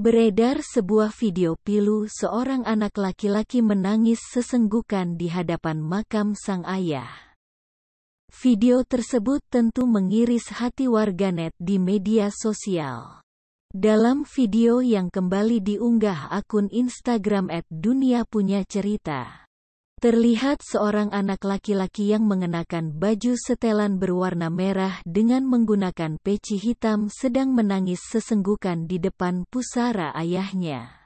Beredar sebuah video pilu seorang anak laki-laki menangis sesenggukan di hadapan makam sang ayah. Video tersebut tentu mengiris hati warganet di media sosial. Dalam video yang kembali diunggah akun Instagram @dunia punya cerita. Terlihat seorang anak laki-laki yang mengenakan baju setelan berwarna merah dengan menggunakan peci hitam sedang menangis sesenggukan di depan pusara ayahnya.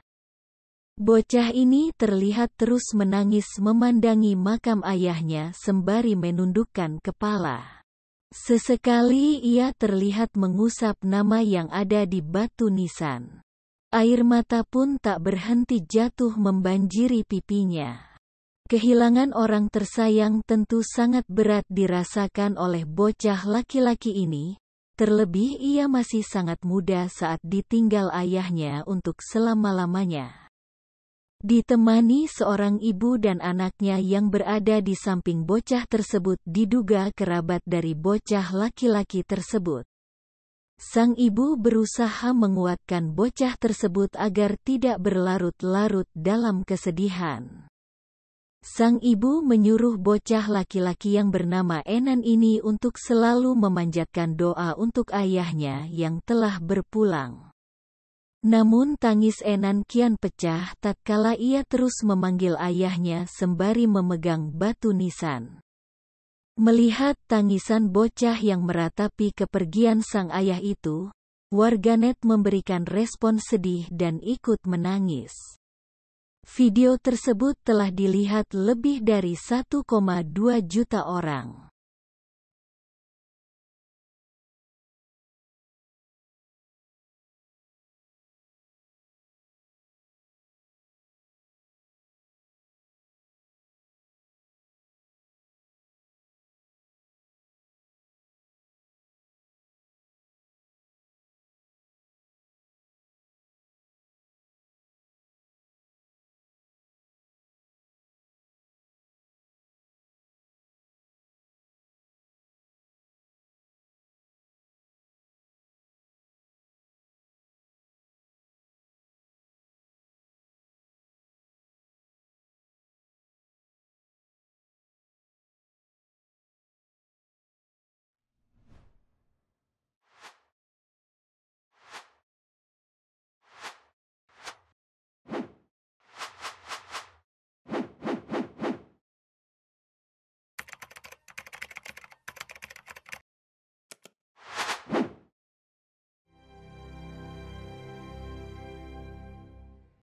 Bocah ini terlihat terus menangis memandangi makam ayahnya sembari menundukkan kepala. Sesekali ia terlihat mengusap nama yang ada di batu nisan. Air mata pun tak berhenti jatuh membanjiri pipinya. Kehilangan orang tersayang tentu sangat berat dirasakan oleh bocah laki-laki ini, terlebih ia masih sangat muda saat ditinggal ayahnya untuk selama-lamanya. Ditemani seorang ibu dan anaknya yang berada di samping bocah tersebut diduga kerabat dari bocah laki-laki tersebut. Sang ibu berusaha menguatkan bocah tersebut agar tidak berlarut-larut dalam kesedihan. Sang ibu menyuruh bocah laki-laki yang bernama Enan ini untuk selalu memanjatkan doa untuk ayahnya yang telah berpulang. Namun tangis Enan kian pecah tatkala ia terus memanggil ayahnya sembari memegang batu nisan. Melihat tangisan bocah yang meratapi kepergian sang ayah itu, warganet memberikan respon sedih dan ikut menangis. Video tersebut telah dilihat lebih dari 1,2 juta orang.